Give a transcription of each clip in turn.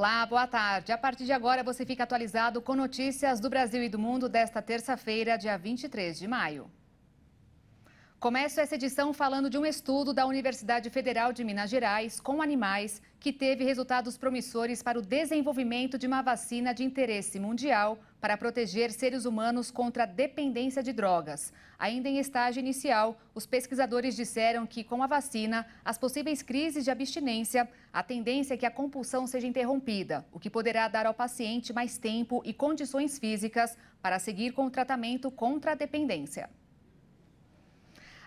Olá, boa tarde. A partir de agora você fica atualizado com notícias do Brasil e do mundo desta terça-feira, dia 23 de maio. Começo essa edição falando de um estudo da Universidade Federal de Minas Gerais com animais que teve resultados promissores para o desenvolvimento de uma vacina de interesse mundial para proteger seres humanos contra a dependência de drogas. Ainda em estágio inicial, os pesquisadores disseram que com a vacina, as possíveis crises de abstinência, a tendência é que a compulsão seja interrompida, o que poderá dar ao paciente mais tempo e condições físicas para seguir com o tratamento contra a dependência.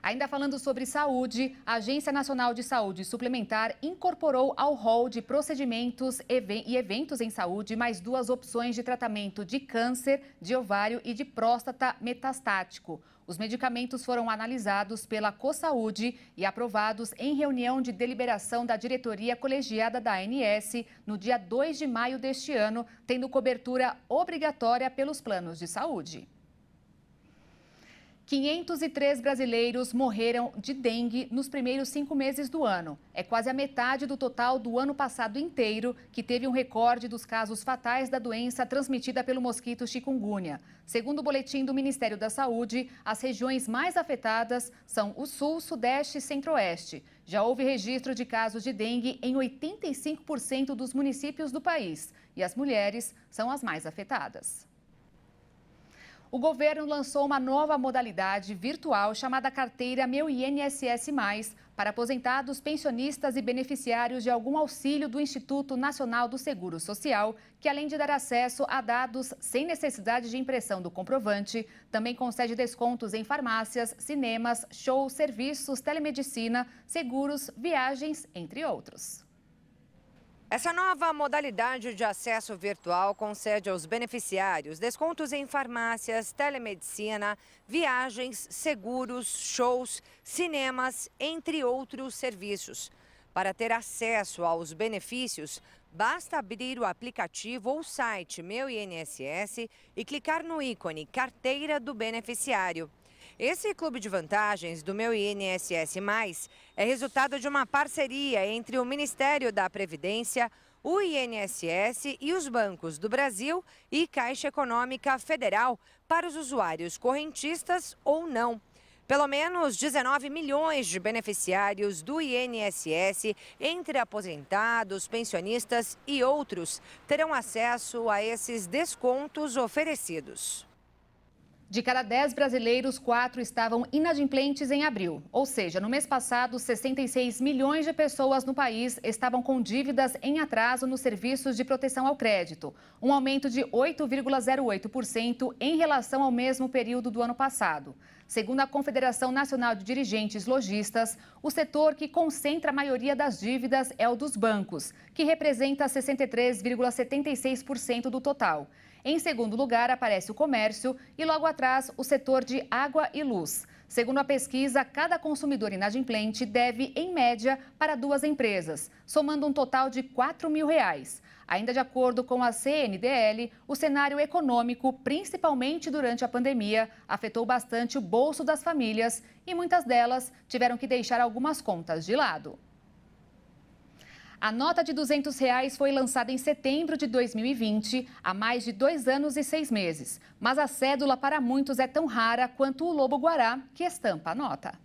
Ainda falando sobre saúde, a Agência Nacional de Saúde Suplementar incorporou ao rol de procedimentos e eventos em saúde mais duas opções de tratamento de câncer de ovário e de próstata metastático. Os medicamentos foram analisados pela CoSaúde e aprovados em reunião de deliberação da diretoria colegiada da ANS no dia 2 de maio deste ano, tendo cobertura obrigatória pelos planos de saúde. 503 brasileiros morreram de dengue nos primeiros cinco meses do ano. É quase a metade do total do ano passado inteiro, que teve um recorde dos casos fatais da doença transmitida pelo mosquito chikungunya. Segundo o boletim do Ministério da Saúde, as regiões mais afetadas são o Sul, Sudeste e Centro-Oeste. Já houve registro de casos de dengue em 85% dos municípios do país. E as mulheres são as mais afetadas. O governo lançou uma nova modalidade virtual chamada carteira Meu INSS+, para aposentados, pensionistas e beneficiários de algum auxílio do Instituto Nacional do Seguro Social, que além de dar acesso a dados sem necessidade de impressão do comprovante, também concede descontos em farmácias, cinemas, shows, serviços, telemedicina, seguros, viagens, entre outros. Essa nova modalidade de acesso virtual concede aos beneficiários descontos em farmácias, telemedicina, viagens, seguros, shows, cinemas, entre outros serviços. Para ter acesso aos benefícios, basta abrir o aplicativo ou site Meu INSS e clicar no ícone Carteira do Beneficiário. Esse clube de vantagens do meu INSS, é resultado de uma parceria entre o Ministério da Previdência, o INSS e os bancos do Brasil e Caixa Econômica Federal para os usuários correntistas ou não. Pelo menos 19 milhões de beneficiários do INSS, entre aposentados, pensionistas e outros, terão acesso a esses descontos oferecidos. De cada 10 brasileiros, 4 estavam inadimplentes em abril. Ou seja, no mês passado, 66 milhões de pessoas no país estavam com dívidas em atraso nos serviços de proteção ao crédito, um aumento de 8,08% em relação ao mesmo período do ano passado. Segundo a Confederação Nacional de Dirigentes Logistas, o setor que concentra a maioria das dívidas é o dos bancos, que representa 63,76% do total. Em segundo lugar, aparece o comércio e logo atrás o setor de água e luz. Segundo a pesquisa, cada consumidor inadimplente deve, em média, para duas empresas, somando um total de R$ 4 mil. Reais. Ainda de acordo com a CNDL, o cenário econômico, principalmente durante a pandemia, afetou bastante o bolso das famílias e muitas delas tiveram que deixar algumas contas de lado. A nota de R$ 200 reais foi lançada em setembro de 2020, há mais de dois anos e seis meses. Mas a cédula para muitos é tão rara quanto o lobo-guará que estampa a nota.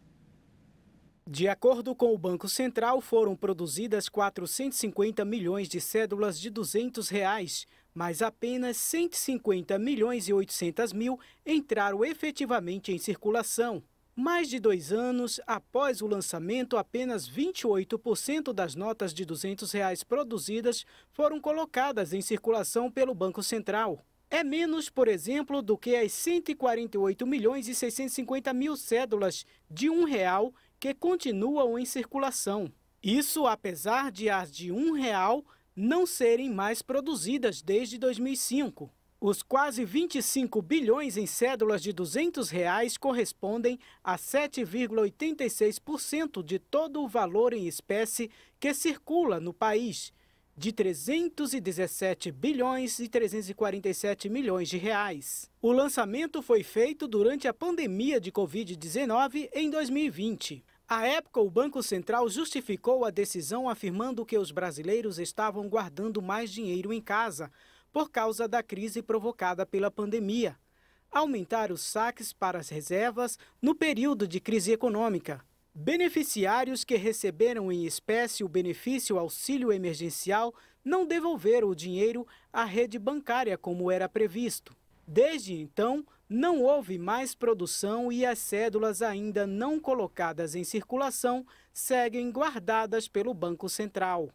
De acordo com o Banco Central, foram produzidas 450 milhões de cédulas de R$ 200, reais, mas apenas 150 milhões e 800 mil entraram efetivamente em circulação. Mais de dois anos após o lançamento, apenas 28% das notas de R$ 200 reais produzidas foram colocadas em circulação pelo Banco Central. É menos, por exemplo, do que as 148 milhões e 650 mil cédulas de um real que continuam em circulação. Isso apesar de as de um real não serem mais produzidas desde 2005. Os quase 25 bilhões em cédulas de R$ 200 reais correspondem a 7,86% de todo o valor em espécie que circula no país, de 317 bilhões e 347 milhões de reais. O lançamento foi feito durante a pandemia de COVID-19 em 2020. À época, o Banco Central justificou a decisão afirmando que os brasileiros estavam guardando mais dinheiro em casa por causa da crise provocada pela pandemia, aumentar os saques para as reservas no período de crise econômica. Beneficiários que receberam em espécie o benefício auxílio emergencial não devolveram o dinheiro à rede bancária como era previsto. Desde então, não houve mais produção e as cédulas ainda não colocadas em circulação seguem guardadas pelo Banco Central.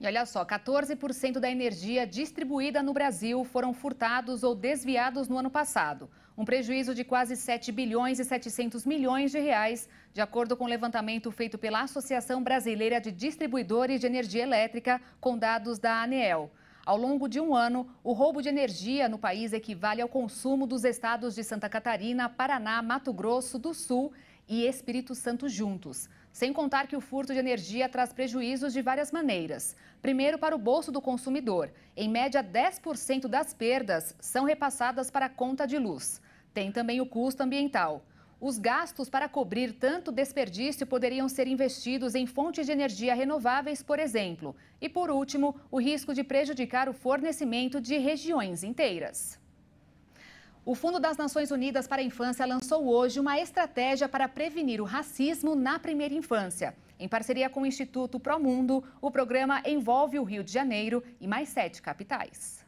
E olha só, 14% da energia distribuída no Brasil foram furtados ou desviados no ano passado. Um prejuízo de quase 7 bilhões e 700 milhões de reais, de acordo com o um levantamento feito pela Associação Brasileira de Distribuidores de Energia Elétrica, com dados da ANEEL. Ao longo de um ano, o roubo de energia no país equivale ao consumo dos estados de Santa Catarina, Paraná, Mato Grosso do Sul e Espírito Santo juntos. Sem contar que o furto de energia traz prejuízos de várias maneiras. Primeiro, para o bolso do consumidor. Em média, 10% das perdas são repassadas para a conta de luz. Tem também o custo ambiental. Os gastos para cobrir tanto desperdício poderiam ser investidos em fontes de energia renováveis, por exemplo. E, por último, o risco de prejudicar o fornecimento de regiões inteiras. O Fundo das Nações Unidas para a Infância lançou hoje uma estratégia para prevenir o racismo na primeira infância. Em parceria com o Instituto Promundo, o programa envolve o Rio de Janeiro e mais sete capitais.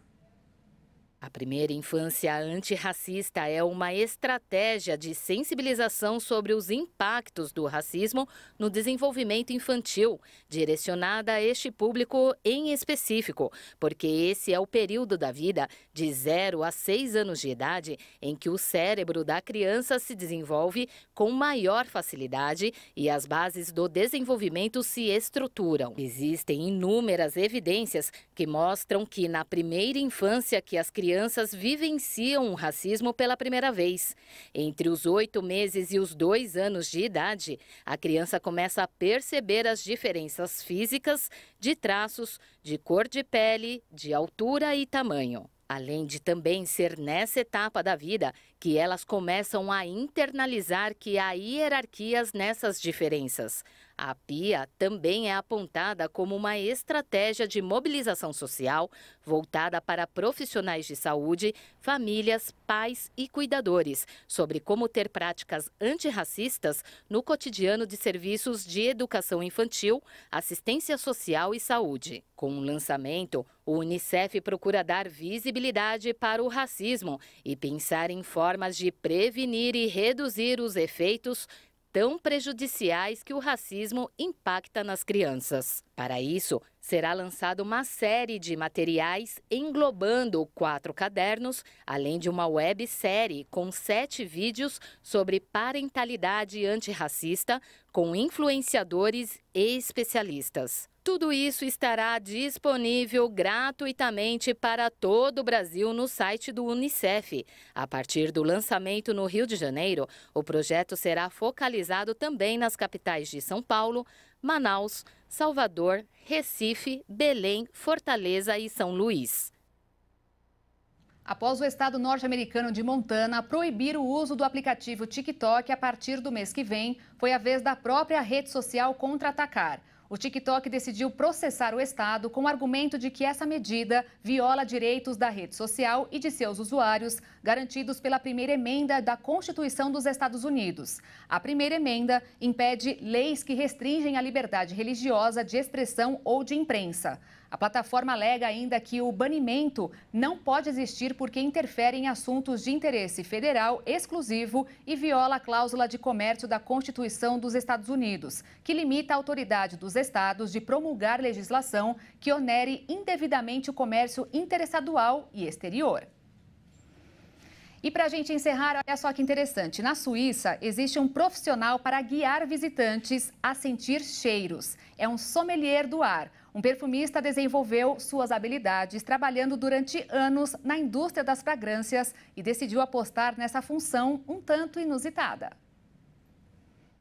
A primeira infância antirracista é uma estratégia de sensibilização sobre os impactos do racismo no desenvolvimento infantil, direcionada a este público em específico, porque esse é o período da vida, de 0 a 6 anos de idade, em que o cérebro da criança se desenvolve com maior facilidade e as bases do desenvolvimento se estruturam. Existem inúmeras evidências que mostram que na primeira infância que as crianças crianças vivenciam o racismo pela primeira vez. Entre os oito meses e os dois anos de idade, a criança começa a perceber as diferenças físicas, de traços, de cor de pele, de altura e tamanho. Além de também ser nessa etapa da vida que elas começam a internalizar que há hierarquias nessas diferenças. A PIA também é apontada como uma estratégia de mobilização social voltada para profissionais de saúde, famílias, pais e cuidadores, sobre como ter práticas antirracistas no cotidiano de serviços de educação infantil, assistência social e saúde. Com o lançamento, o Unicef procura dar visibilidade para o racismo e pensar em formas de prevenir e reduzir os efeitos tão prejudiciais que o racismo impacta nas crianças. Para isso, será lançada uma série de materiais englobando quatro cadernos, além de uma websérie com sete vídeos sobre parentalidade antirracista com influenciadores e especialistas. Tudo isso estará disponível gratuitamente para todo o Brasil no site do Unicef. A partir do lançamento no Rio de Janeiro, o projeto será focalizado também nas capitais de São Paulo, Manaus, Salvador, Recife, Belém, Fortaleza e São Luís. Após o estado norte-americano de Montana proibir o uso do aplicativo TikTok a partir do mês que vem, foi a vez da própria rede social contra-atacar. O TikTok decidiu processar o Estado com o argumento de que essa medida viola direitos da rede social e de seus usuários, garantidos pela primeira emenda da Constituição dos Estados Unidos. A primeira emenda impede leis que restringem a liberdade religiosa de expressão ou de imprensa. A plataforma alega ainda que o banimento não pode existir porque interfere em assuntos de interesse federal exclusivo e viola a cláusula de comércio da Constituição dos Estados Unidos, que limita a autoridade dos estados de promulgar legislação que onere indevidamente o comércio interestadual e exterior. E para a gente encerrar, olha só que interessante. Na Suíça, existe um profissional para guiar visitantes a sentir cheiros. É um sommelier do ar. Um perfumista desenvolveu suas habilidades trabalhando durante anos na indústria das fragrâncias e decidiu apostar nessa função um tanto inusitada.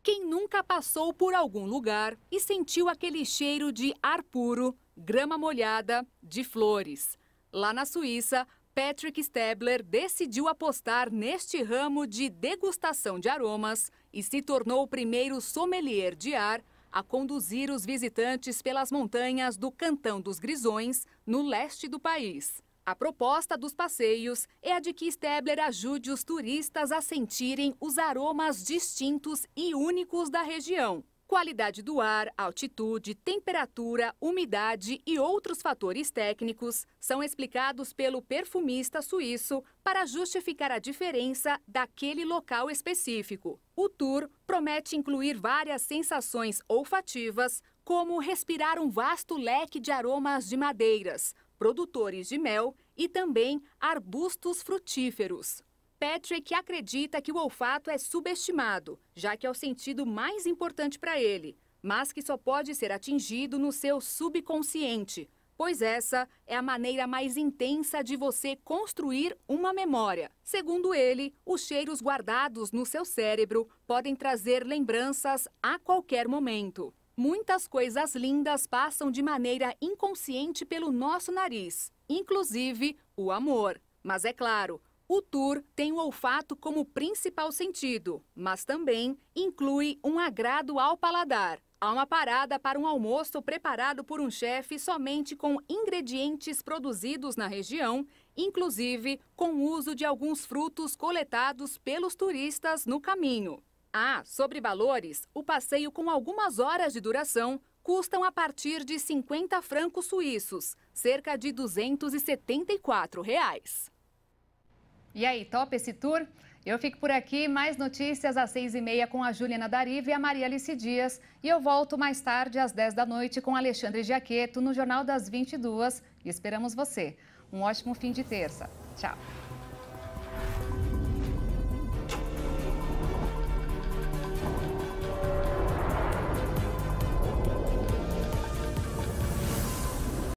Quem nunca passou por algum lugar e sentiu aquele cheiro de ar puro, grama molhada, de flores? Lá na Suíça, Patrick Stabler decidiu apostar neste ramo de degustação de aromas e se tornou o primeiro sommelier de ar a conduzir os visitantes pelas montanhas do Cantão dos Grisões, no leste do país. A proposta dos passeios é a de que Stebler ajude os turistas a sentirem os aromas distintos e únicos da região. Qualidade do ar, altitude, temperatura, umidade e outros fatores técnicos são explicados pelo perfumista suíço para justificar a diferença daquele local específico. O tour promete incluir várias sensações olfativas, como respirar um vasto leque de aromas de madeiras, produtores de mel e também arbustos frutíferos. Patrick acredita que o olfato é subestimado, já que é o sentido mais importante para ele, mas que só pode ser atingido no seu subconsciente, pois essa é a maneira mais intensa de você construir uma memória. Segundo ele, os cheiros guardados no seu cérebro podem trazer lembranças a qualquer momento. Muitas coisas lindas passam de maneira inconsciente pelo nosso nariz, inclusive o amor. Mas é claro, o tour tem o olfato como principal sentido, mas também inclui um agrado ao paladar. Há uma parada para um almoço preparado por um chefe somente com ingredientes produzidos na região, inclusive com o uso de alguns frutos coletados pelos turistas no caminho. Ah, sobre valores, o passeio com algumas horas de duração custam a partir de 50 francos suíços, cerca de 274 reais. E aí, top esse tour? Eu fico por aqui, mais notícias às seis e meia com a Juliana Dariva e a Maria Alice Dias. E eu volto mais tarde às 10 da noite com Alexandre Giaqueto no Jornal das 22. E esperamos você. Um ótimo fim de terça. Tchau.